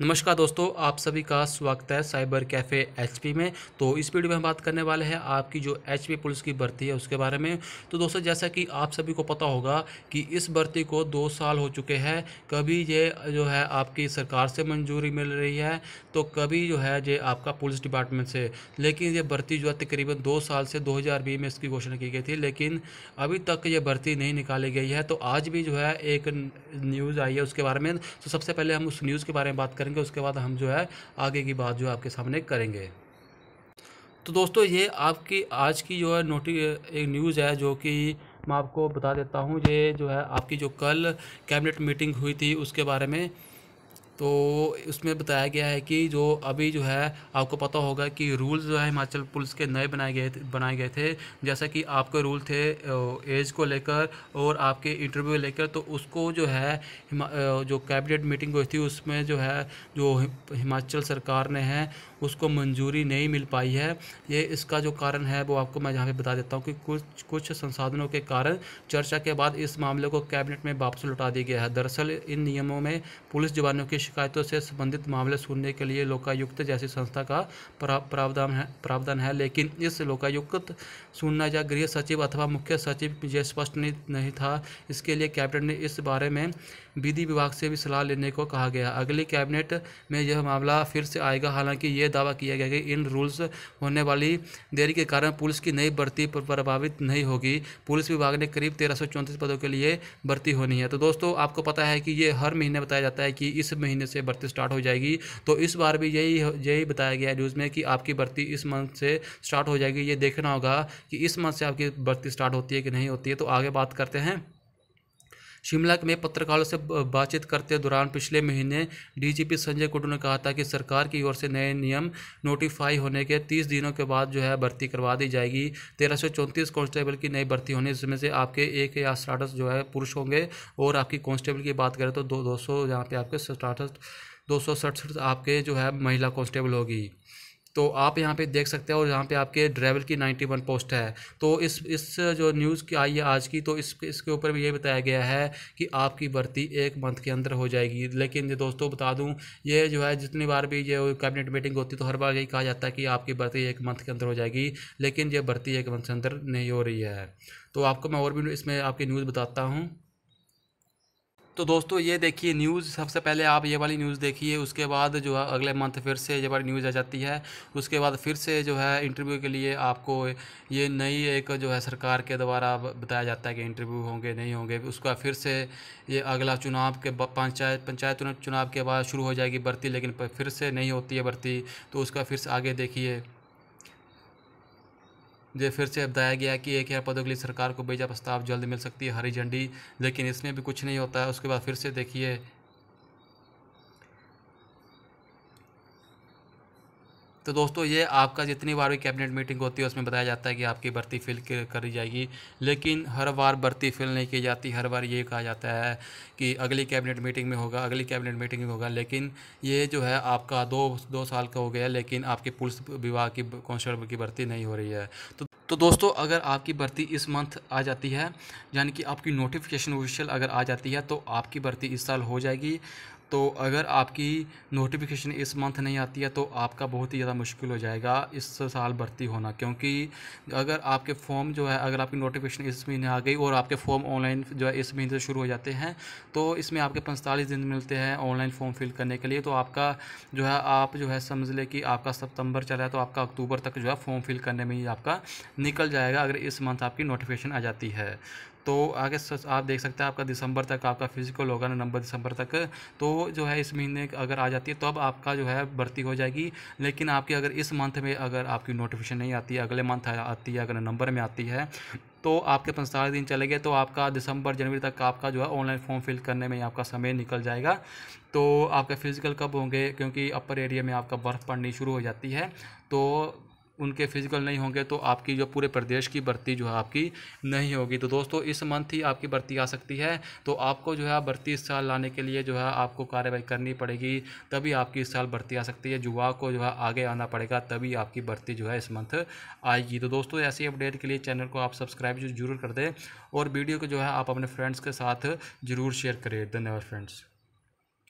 नमस्कार दोस्तों आप सभी का स्वागत है साइबर कैफ़े एचपी में तो इस वीडियो में हम बात करने वाले हैं आपकी जो एचपी पुलिस की भर्ती है उसके बारे में तो दोस्तों जैसा कि आप सभी को पता होगा कि इस भर्ती को दो साल हो चुके हैं कभी ये जो है आपकी सरकार से मंजूरी मिल रही है तो कभी जो है ये आपका पुलिस डिपार्टमेंट से लेकिन ये भर्ती जो है तकरीबन दो साल से दो में इसकी घोषणा की गई थी लेकिन अभी तक ये भर्ती नहीं निकाली गई है तो आज भी जो है एक न्यूज़ आई है उसके बारे में तो सबसे पहले हम उस न्यूज़ के बारे में बात करें करेंगे उसके बाद हम जो है आगे की बात जो है आपके सामने करेंगे तो दोस्तों ये आपकी आज की जो है नोटि एक न्यूज़ है जो कि मैं आपको बता देता हूँ ये जो है आपकी जो कल कैबिनेट मीटिंग हुई थी उसके बारे में तो उसमें बताया गया है कि जो अभी जो है आपको पता होगा कि रूल्स जो है हिमाचल पुलिस के नए बनाए गए थे बनाए गए थे जैसा कि आपके रूल थे एज को लेकर और आपके इंटरव्यू लेकर तो उसको जो है जो कैबिनेट मीटिंग हुई थी उसमें जो है जो हिमाचल सरकार ने है उसको मंजूरी नहीं मिल पाई है ये इसका जो कारण है वो आपको मैं यहाँ पे बता देता हूँ कि कुछ कुछ संसाधनों के कारण चर्चा के बाद इस मामले को कैबिनेट में वापस लौटा दिया गया है दरअसल इन नियमों में पुलिस जवानों की शिकायतों से संबंधित मामले सुनने के लिए लोकायुक्त जैसी संस्था का प्रावधान है प्रावधान है लेकिन इस लोकायुक्त सुनना या गृह सचिव अथवा मुख्य सचिव यह स्पष्ट नहीं था इसके लिए कैबिनेट ने इस बारे में विधि विभाग से भी सलाह लेने को कहा गया अगली कैबिनेट में यह मामला फिर से आएगा हालांकि यह दावा किया गया कि इन रूल्स होने वाली देरी के कारण पुलिस की नई भर्ती प्रभावित नहीं होगी पुलिस विभाग ने करीब तेरह पदों के लिए भर्ती होनी है तो दोस्तों आपको पता है कि ये हर महीने बताया जाता है कि इस महीने महीने से भर्ती स्टार्ट हो जाएगी तो इस बार भी यही यही बताया गया है न्यूज़ में कि आपकी भर्ती इस मंथ से स्टार्ट हो जाएगी ये देखना होगा कि इस मंथ से आपकी भर्ती स्टार्ट होती है कि नहीं होती है तो आगे बात करते हैं शिमला में पत्रकारों से बातचीत करते दौरान पिछले महीने डीजीपी संजय कुंडू ने कहा था कि सरकार की ओर से नए नियम नोटिफाई होने के तीस दिनों के बाद जो है भर्ती करवा दी जाएगी तेरह सौ चौंतीस कांस्टेबल की नई भर्ती होने जिसमें से आपके एक या स्टार्टस जो है पुरुष होंगे और आपकी कांस्टेबल की बात करें तो दो दो सौ यहाँ पे आपके स्टार्टस दो सौ सड़सठ आपके जो है महिला कांस्टेबल होगी तो आप यहाँ पे देख सकते हैं और यहाँ पे आपके ड्राइवर की 91 पोस्ट है तो इस इस जो न्यूज़ की आई है आज की तो इस इसके ऊपर भी ये बताया गया है कि आपकी भर्ती एक मंथ के अंदर हो जाएगी लेकिन दोस्तों बता दूँ ये जो है जितनी बार भी ये कैबिनेट मीटिंग होती तो हर बार यही कहा जाता है कि आपकी भर्ती एक मंथ के अंदर हो जाएगी लेकिन ये भर्ती एक मंथ के अंदर नहीं हो रही है तो आपको मैं और भी इसमें आपकी न्यूज़ बताता हूँ तो दोस्तों ये देखिए न्यूज़ सबसे पहले आप ये वाली न्यूज़ देखिए उसके बाद जो है अगले मंथ फिर से ये वाली न्यूज़ आ जाती है उसके बाद फिर से जो है इंटरव्यू के लिए आपको ये नई एक जो है सरकार के द्वारा बताया जाता है कि इंटरव्यू होंगे नहीं होंगे उसका फिर से ये अगला चुनाव के पंचायत पंचायत चुनाव के बाद शुरू हो जाएगी भर्ती लेकिन फिर से नहीं होती है भर्ती तो उसका फिर से आगे देखिए जो फिर से बताया गया कि एक हज़ार पदों के लिए सरकार को भेजा प्रस्ताव जल्द मिल सकती है हरी झंडी लेकिन इसमें भी कुछ नहीं होता है उसके बाद फिर से देखिए तो दोस्तों ये आपका जितनी बार भी कैबिनेट मीटिंग होती है उसमें बताया जाता है कि आपकी भर्ती फिल करी जाएगी लेकिन हर बार भर्ती फिल नहीं की जाती हर बार ये कहा जाता है कि अगली कैबिनेट मीटिंग में होगा अगली कैबिनेट मीटिंग में होगा लेकिन ये जो है आपका दो दो साल का हो गया लेकिन आपके पुलिस विभाग की कॉन्स्टेबल की भर्ती नहीं हो रही है तो तो दोस्तों अगर आपकी भर्ती इस मंथ आ जाती है यानी कि आपकी नोटिफिकेशन ऑफिशियल अगर आ जाती है तो आपकी भर्ती इस साल हो जाएगी तो अगर आपकी नोटिफिकेशन इस मंथ नहीं आती है तो आपका बहुत ही ज़्यादा मुश्किल हो जाएगा इस साल भर्ती होना क्योंकि अगर आपके फॉर्म जो है अगर आपकी नोटिफिकेशन इस महीने आ गई और आपके फॉर्म ऑनलाइन जो है इस महीने से शुरू हो जाते हैं तो इसमें आपके पैंतालीस दिन मिलते हैं ऑनलाइन फॉर्म फिल करने के लिए तो आपका जो है आप जो है समझ लें कि आपका सितंबर चला है तो आपका अक्टूबर तक जो है फॉर्म फिल करने में ही आपका निकल जाएगा अगर इस मंथ आपकी नोटिफिकेशन आ जाती है तो आगे आप देख सकते हैं आपका दिसंबर तक आपका फिजिकल होगा नवंबर दिसंबर तक तो जो है इस महीने अगर आ जाती है तब तो आपका जो है भर्ती हो जाएगी लेकिन आपकी अगर इस मंथ में अगर आपकी नोटिफिकेशन नहीं आती है अगले मंथ आती है अगर नंबर में आती है तो आपके पैंतालीस दिन चले गए तो आपका दिसंबर जनवरी तक आपका जो है ऑनलाइन फॉर्म फिल करने में आपका समय निकल जाएगा तो आपके फिजिकल कब होंगे क्योंकि अपर एरिया में आपका बर्फ़ पड़नी शुरू हो जाती है तो उनके फिजिकल नहीं होंगे तो आपकी जो पूरे प्रदेश की भर्ती जो है आपकी नहीं होगी तो दोस्तों इस मंथ ही आपकी भर्ती आ सकती है तो आपको जो है भर्ती इस साल लाने के लिए जो है आपको कार्रवाई करनी पड़ेगी तभी आपकी इस साल भर्ती आ सकती है युवा को जो है आगे आना पड़ेगा तभी आपकी भर्ती जो है इस मंथ आएगी तो दोस्तों ऐसी अपडेट के लिए चैनल को आप सब्सक्राइब जरूर कर दें और वीडियो को जो है आप अपने फ्रेंड्स के साथ ज़रूर शेयर करें धन्यवाद फ्रेंड्स